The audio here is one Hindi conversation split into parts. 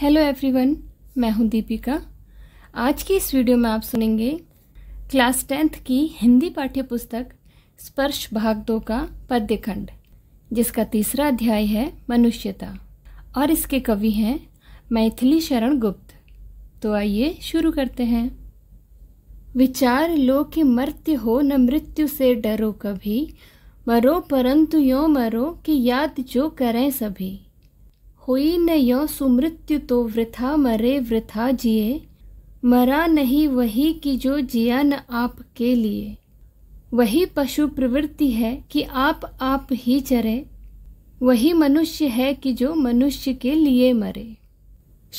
हेलो एवरीवन मैं हूं दीपिका आज की इस वीडियो में आप सुनेंगे क्लास टेंथ की हिंदी पाठ्य पुस्तक स्पर्श भाग दो का पद्य खंड जिसका तीसरा अध्याय है मनुष्यता और इसके कवि हैं मैथिली शरण गुप्त तो आइए शुरू करते हैं विचार लो कि मर्त्य हो न मृत्यु से डरो कभी मरो परंतु यो मरो कि याद जो करें सभी हुई न यो सुमृत्यु तो वृथा मरे वृथा जिए मरा नहीं वही कि जो जिया न आप के लिए वही पशु प्रवृत्ति है कि आप आप ही चरे वही मनुष्य है कि जो मनुष्य के लिए मरे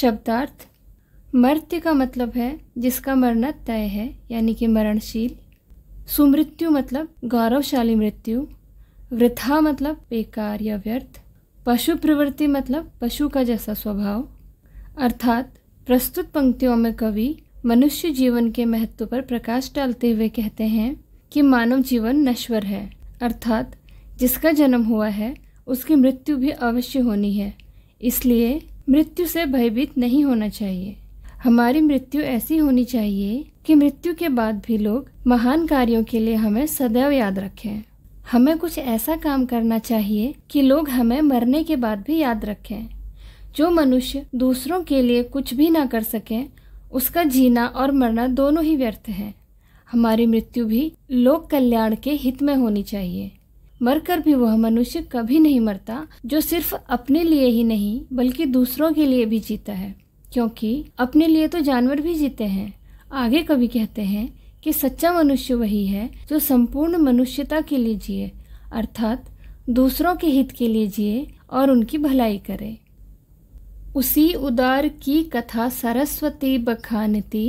शब्दार्थ मर्त्य का मतलब है जिसका मरना तय है यानी कि मरणशील सुमृत्यु मतलब गौरवशाली मृत्यु वृथा मतलब बेकार या व्यर्थ पशु प्रवृत्ति मतलब पशु का जैसा स्वभाव अर्थात प्रस्तुत पंक्तियों में कवि मनुष्य जीवन के महत्व पर प्रकाश डालते हुए कहते हैं कि मानव जीवन नश्वर है अर्थात जिसका जन्म हुआ है उसकी मृत्यु भी अवश्य होनी है इसलिए मृत्यु से भयभीत नहीं होना चाहिए हमारी मृत्यु ऐसी होनी चाहिए कि मृत्यु के बाद भी लोग महान कार्यों के लिए हमें सदैव याद रखें हमें कुछ ऐसा काम करना चाहिए कि लोग हमें मरने के बाद भी याद रखें जो मनुष्य दूसरों के लिए कुछ भी ना कर सकें उसका जीना और मरना दोनों ही व्यर्थ है हमारी मृत्यु भी लोक कल्याण के हित में होनी चाहिए मरकर भी वह मनुष्य कभी नहीं मरता जो सिर्फ अपने लिए ही नहीं बल्कि दूसरों के लिए भी जीता है क्योंकि अपने लिए तो जानवर भी जीते हैं आगे कभी कहते हैं कि सच्चा मनुष्य वही है जो संपूर्ण मनुष्यता के लिए जिए अर्थात दूसरों के हित के लिए जिए और उनकी भलाई करे उसी उदार की कथा सरस्वती बखानती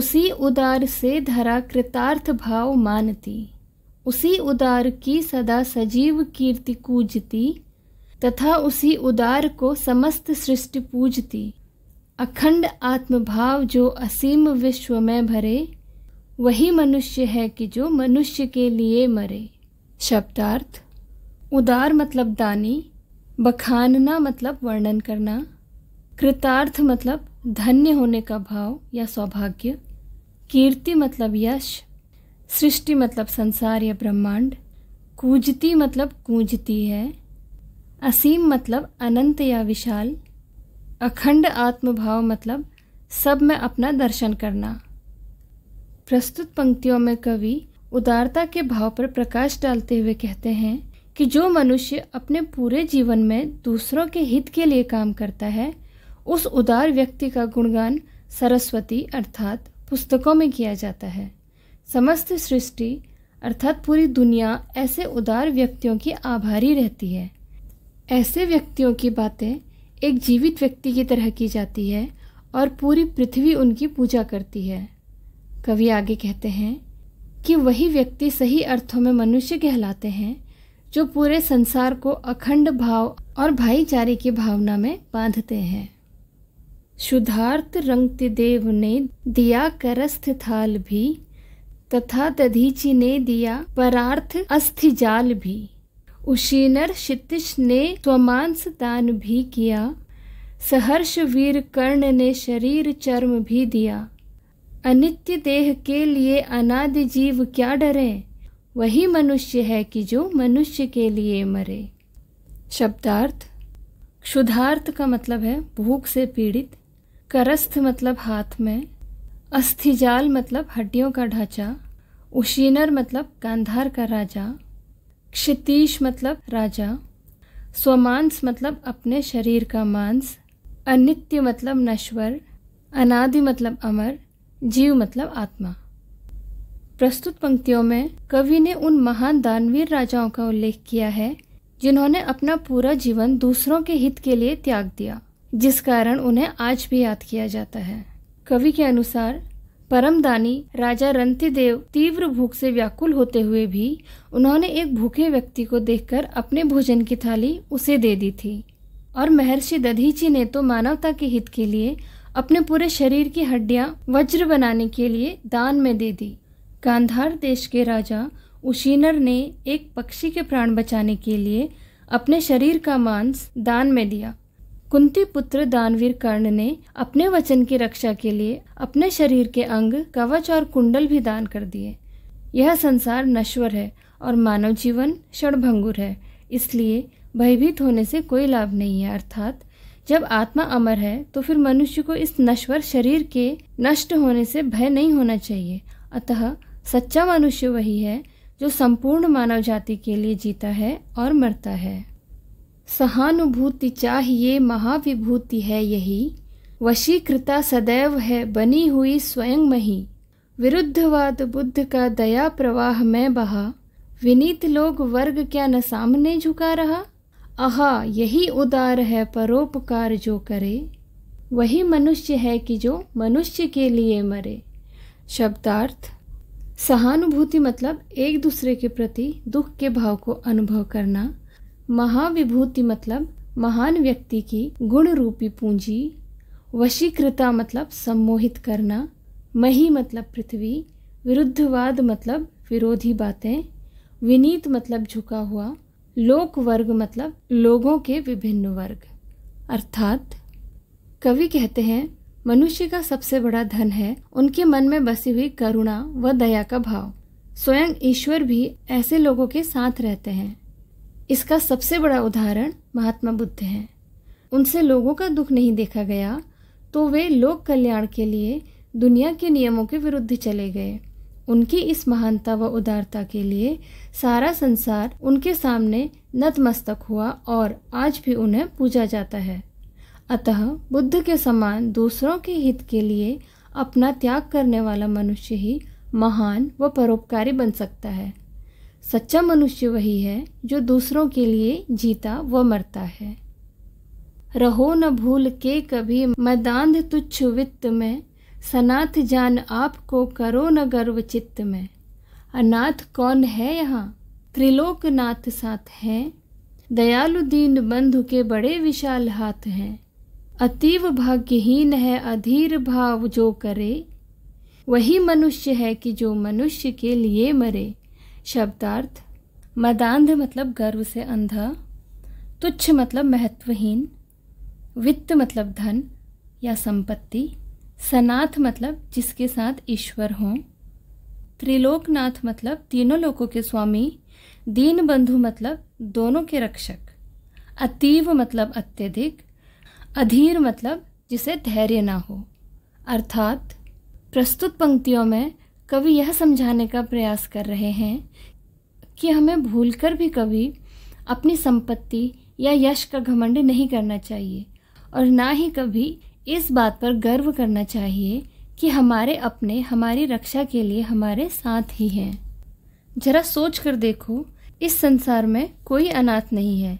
उसी उदार से धरा कृतार्थ भाव मानती उसी उदार की सदा सजीव कीर्ति कूजती तथा उसी उदार को समस्त सृष्टि पूजती अखंड आत्मभाव जो असीम विश्व में भरे वही मनुष्य है कि जो मनुष्य के लिए मरे शब्दार्थ उदार मतलब दानी बखानना मतलब वर्णन करना कृतार्थ मतलब धन्य होने का भाव या सौभाग्य कीर्ति मतलब यश सृष्टि मतलब संसार या ब्रह्मांड कूजती मतलब कूजती है असीम मतलब अनंत या विशाल अखंड आत्मभाव मतलब सब में अपना दर्शन करना प्रस्तुत पंक्तियों में कवि उदारता के भाव पर प्रकाश डालते हुए कहते हैं कि जो मनुष्य अपने पूरे जीवन में दूसरों के हित के लिए काम करता है उस उदार व्यक्ति का गुणगान सरस्वती अर्थात पुस्तकों में किया जाता है समस्त सृष्टि अर्थात पूरी दुनिया ऐसे उदार व्यक्तियों की आभारी रहती है ऐसे व्यक्तियों की बातें एक जीवित व्यक्ति की तरह की जाती है और पूरी पृथ्वी उनकी पूजा करती है कवि आगे कहते हैं कि वही व्यक्ति सही अर्थों में मनुष्य कहलाते हैं जो पूरे संसार को अखंड भाव और भाईचारे की भावना में बांधते हैं शुद्धार्थ रंगति देव ने दिया करस्थ थाल भी तथा दधीची ने दिया परार्थ अस्थि जाल भी उशीनर क्षितिश ने त्वमांस दान भी किया सहर्ष वीर कर्ण ने शरीर चर्म भी दिया अनित्य देह के लिए अनादि जीव क्या डरे वही मनुष्य है कि जो मनुष्य के लिए मरे शब्दार्थ क्षुधार्थ का मतलब है भूख से पीड़ित करस्थ मतलब हाथ में अस्थिजाल मतलब हड्डियों का ढांचा उशीनर मतलब कांधार का राजा क्षितीश मतलब राजा स्वमांस मतलब अपने शरीर का मांस अनित्य मतलब नश्वर अनादि मतलब अमर जीव मतलब आत्मा प्रस्तुत पंक्तियों में कवि ने उन महान दानवीर राजाओं का उल्लेख किया है जिन्होंने अपना पूरा जीवन दूसरों के हित के लिए त्याग दिया जिस कारण उन्हें आज भी याद किया जाता है कवि के अनुसार परम दानी राजा रंतिदेव तीव्र भूख से व्याकुल होते हुए भी उन्होंने एक भूखे व्यक्ति को देखकर अपने भोजन की थाली उसे दे दी थी और महर्षि दधीची ने तो मानवता के हित के लिए अपने पूरे शरीर की हड्डियां वज्र बनाने के लिए दान में दे दी गांधार देश के राजा उशीनर ने एक पक्षी के प्राण बचाने के लिए अपने शरीर का मांस दान में दिया कुंती पुत्र दानवीर कर्ण ने अपने वचन की रक्षा के लिए अपने शरीर के अंग कवच और कुंडल भी दान कर दिए यह संसार नश्वर है और मानव जीवन क्षणभंगुर है इसलिए भयभीत होने से कोई लाभ नहीं है अर्थात जब आत्मा अमर है तो फिर मनुष्य को इस नश्वर शरीर के नष्ट होने से भय नहीं होना चाहिए अतः सच्चा मनुष्य वही है जो संपूर्ण मानव जाति के लिए जीता है और मरता है सहानुभूति चाहिए महाविभूति है यही वशीकृता सदैव है बनी हुई स्वयं मही विरुद्धवाद बुद्ध का दया प्रवाह में बहा विनीत लोग वर्ग क्या न सामने झुका रहा आहा यही उदार है परोपकार जो करे वही मनुष्य है कि जो मनुष्य के लिए मरे शब्दार्थ सहानुभूति मतलब एक दूसरे के प्रति दुख के भाव को अनुभव करना महाविभूति मतलब महान व्यक्ति की गुण रूपी पूंजी वशीकृता मतलब सम्मोहित करना मही मतलब पृथ्वी विरुद्धवाद मतलब विरोधी बातें विनीत मतलब झुका हुआ लोक वर्ग मतलब लोगों के विभिन्न वर्ग अर्थात कवि कहते हैं मनुष्य का सबसे बड़ा धन है उनके मन में बसी हुई करुणा व दया का भाव स्वयं ईश्वर भी ऐसे लोगों के साथ रहते हैं इसका सबसे बड़ा उदाहरण महात्मा बुद्ध हैं उनसे लोगों का दुख नहीं देखा गया तो वे लोक कल्याण के लिए दुनिया के नियमों के विरुद्ध चले गए उनकी इस महानता व उदारता के लिए सारा संसार उनके सामने नतमस्तक हुआ और आज भी उन्हें पूजा जाता है अतः बुद्ध के समान दूसरों के हित के लिए अपना त्याग करने वाला मनुष्य ही महान व परोपकारी बन सकता है सच्चा मनुष्य वही है जो दूसरों के लिए जीता व मरता है रहो न भूल के कभी मैदान तुच्छ वित्त में सनाथ जान आपको करो न गर्व चित्त में अनाथ कौन है यहाँ त्रिलोकनाथ साथ हैं दयालु दीन बंधु के बड़े विशाल हाथ हैं अतीव भाग्यहीन है अधीर भाव जो करे वही मनुष्य है कि जो मनुष्य के लिए मरे शब्दार्थ मदांध मतलब गर्व से अंधा तुच्छ मतलब महत्वहीन वित्त मतलब धन या संपत्ति सनाथ मतलब जिसके साथ ईश्वर हों त्रिलोकनाथ मतलब तीनों लोकों के स्वामी दीन बंधु मतलब दोनों के रक्षक अतीव मतलब अत्यधिक अधीर मतलब जिसे धैर्य ना हो अर्थात प्रस्तुत पंक्तियों में कवि यह समझाने का प्रयास कर रहे हैं कि हमें भूलकर भी कभी अपनी संपत्ति या यश का घमंड नहीं करना चाहिए और ना ही कभी इस बात पर गर्व करना चाहिए कि हमारे अपने हमारी रक्षा के लिए हमारे साथ ही हैं जरा सोच कर देखो इस संसार में कोई अनाथ नहीं है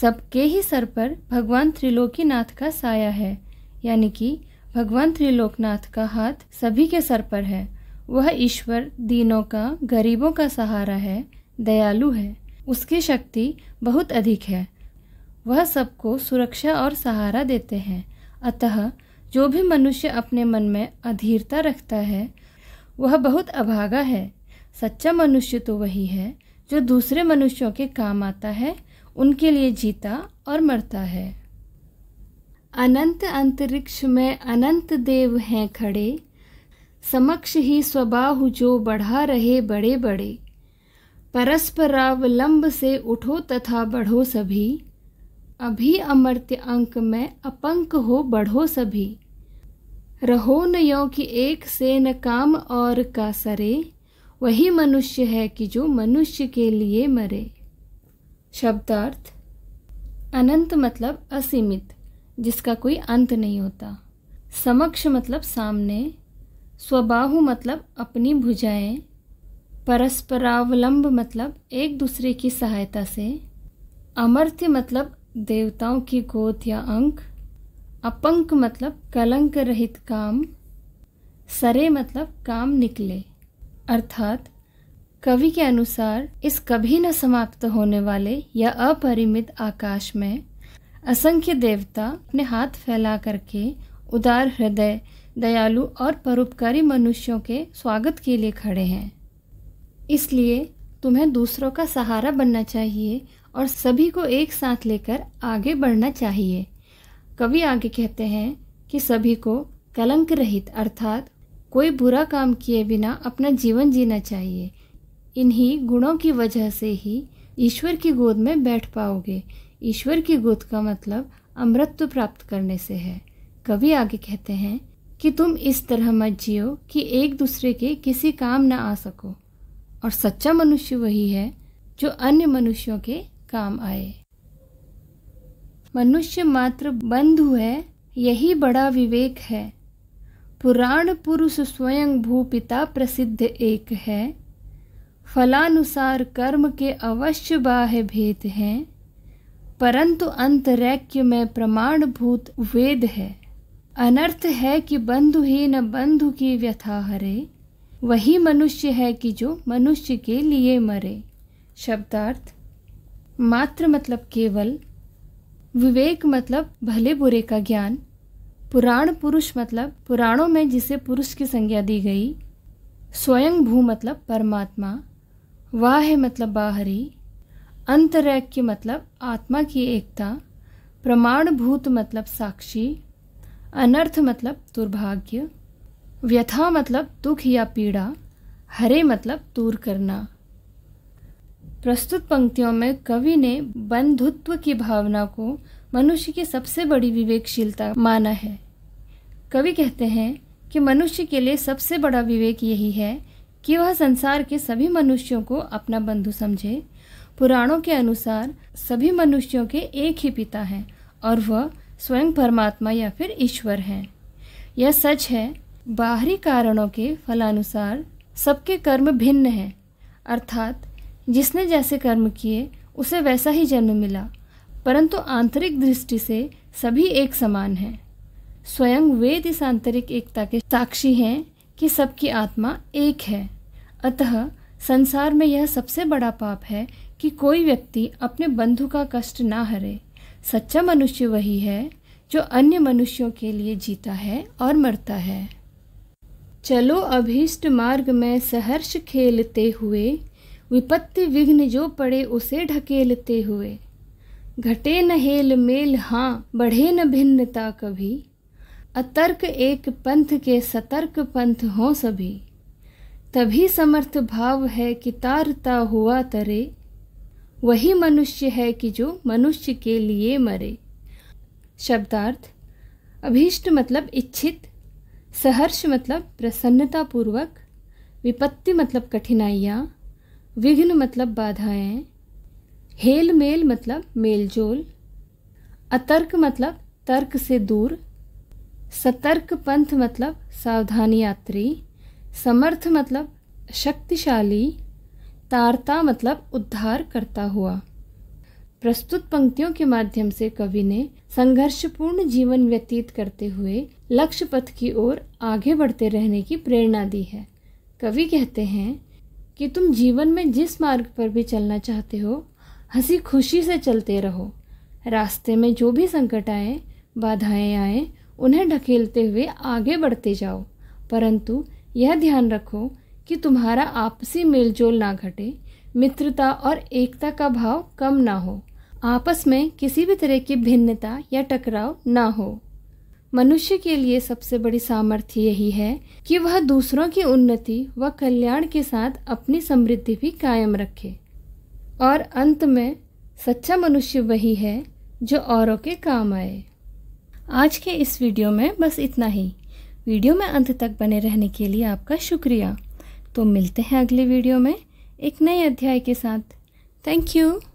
सबके ही सर पर भगवान त्रिलोकीनाथ का साया है यानी कि भगवान त्रिलोकनाथ का हाथ सभी के सर पर है वह ईश्वर दीनों का गरीबों का सहारा है दयालु है उसकी शक्ति बहुत अधिक है वह सबको सुरक्षा और सहारा देते हैं अतः जो भी मनुष्य अपने मन में अधीरता रखता है वह बहुत अभागा है सच्चा मनुष्य तो वही है जो दूसरे मनुष्यों के काम आता है उनके लिए जीता और मरता है अनंत अंतरिक्ष में अनंत देव हैं खड़े समक्ष ही स्वबाहु जो बढ़ा रहे बड़े बड़े परस्परावलंब से उठो तथा बढ़ो सभी अभी अमर्त्य अंक में अपंक हो बढ़ो सभी रहो न यो कि एक से न काम और का सरे वही मनुष्य है कि जो मनुष्य के लिए मरे शब्दार्थ अनंत मतलब असीमित जिसका कोई अंत नहीं होता समक्ष मतलब सामने स्वबाहु मतलब अपनी भुजाएं परस्परावलंब मतलब एक दूसरे की सहायता से अमर्थ्य मतलब देवताओं की गोद या अंक अपंक मतलब कलंक रहित काम सरे मतलब काम निकले अर्थात कवि के अनुसार इस कभी न समाप्त होने वाले या अपरिमित आकाश में असंख्य देवता अपने हाथ फैला करके उदार हृदय दयालु और परोपकारी मनुष्यों के स्वागत के लिए खड़े हैं इसलिए तुम्हें दूसरों का सहारा बनना चाहिए और सभी को एक साथ लेकर आगे बढ़ना चाहिए कवि आगे कहते हैं कि सभी को कलंक रहित अर्थात कोई बुरा काम किए बिना अपना जीवन जीना चाहिए इन्हीं गुणों की वजह से ही ईश्वर की गोद में बैठ पाओगे ईश्वर की गोद का मतलब अमृत प्राप्त करने से है कवि आगे कहते हैं कि तुम इस तरह मत जियो कि एक दूसरे के किसी काम न आ सको और सच्चा मनुष्य वही है जो अन्य मनुष्यों के काम आए मनुष्य मात्र बंधु है यही बड़ा विवेक है पुराण पुरुष स्वयं भू पिता प्रसिद्ध एक है फलानुसार कर्म के अवश्य बाह्य भेद हैं परंतु अंतरैक्य में प्रमाण भूत वेद है अनर्थ है कि बंधु ही न बंधु की व्यथा हरे वही मनुष्य है कि जो मनुष्य के लिए मरे शब्दार्थ मात्र मतलब केवल विवेक मतलब भले बुरे का ज्ञान पुराण पुरुष मतलब पुराणों में जिसे पुरुष की संज्ञा दी गई स्वयं भू मतलब परमात्मा वाह मतलब बाहरी अंतरैक्य मतलब आत्मा की एकता प्रमाण भूत मतलब साक्षी अनर्थ मतलब दुर्भाग्य व्यथा मतलब दुख या पीड़ा हरे मतलब दूर करना प्रस्तुत पंक्तियों में कवि ने बंधुत्व की भावना को मनुष्य की सबसे बड़ी विवेकशीलता माना है कवि कहते हैं कि मनुष्य के लिए सबसे बड़ा विवेक यही है कि वह संसार के सभी मनुष्यों को अपना बंधु समझे पुराणों के अनुसार सभी मनुष्यों के एक ही पिता हैं और वह स्वयं परमात्मा या फिर ईश्वर हैं यह सच है बाहरी कारणों के फलानुसार सबके कर्म भिन्न हैं अर्थात जिसने जैसे कर्म किए उसे वैसा ही जन्म मिला परंतु आंतरिक दृष्टि से सभी एक समान हैं स्वयं वेद इस आंतरिक एकता के साक्षी हैं कि सबकी आत्मा एक है अतः संसार में यह सबसे बड़ा पाप है कि कोई व्यक्ति अपने बंधु का कष्ट ना हरे सच्चा मनुष्य वही है जो अन्य मनुष्यों के लिए जीता है और मरता है चलो अभीष्ट मार्ग में सहर्ष खेलते हुए विपत्ति विघ्न जो पड़े उसे ढकेलते हुए घटे न हेल मेल हाँ बढ़े न भिन्नता कभी अतर्क एक पंथ के सतर्क पंथ हों सभी तभी समर्थ भाव है कि तारता हुआ तरे वही मनुष्य है कि जो मनुष्य के लिए मरे शब्दार्थ अभीष्ट मतलब इच्छित सहर्ष मतलब प्रसन्नतापूर्वक विपत्ति मतलब कठिनाइयाँ विघ्न मतलब बाधाएं हेल मेल मतलब मेलजोल अतर्क मतलब तर्क से दूर सतर्क पंथ मतलब सावधानी यात्री समर्थ मतलब शक्तिशाली तारता मतलब उद्धार करता हुआ प्रस्तुत पंक्तियों के माध्यम से कवि ने संघर्षपूर्ण जीवन व्यतीत करते हुए लक्ष्य पथ की ओर आगे बढ़ते रहने की प्रेरणा दी है कवि कहते हैं कि तुम जीवन में जिस मार्ग पर भी चलना चाहते हो हंसी खुशी से चलते रहो रास्ते में जो भी संकट आए बाधाएं आए उन्हें ढकेलते हुए आगे बढ़ते जाओ परंतु यह ध्यान रखो कि तुम्हारा आपसी मेलजोल ना घटे मित्रता और एकता का भाव कम ना हो आपस में किसी भी तरह की भिन्नता या टकराव ना हो मनुष्य के लिए सबसे बड़ी सामर्थ्य यही है कि वह दूसरों की उन्नति व कल्याण के साथ अपनी समृद्धि भी कायम रखे और अंत में सच्चा मनुष्य वही है जो औरों के काम आए आज के इस वीडियो में बस इतना ही वीडियो में अंत तक बने रहने के लिए आपका शुक्रिया तो मिलते हैं अगले वीडियो में एक नए अध्याय के साथ थैंक यू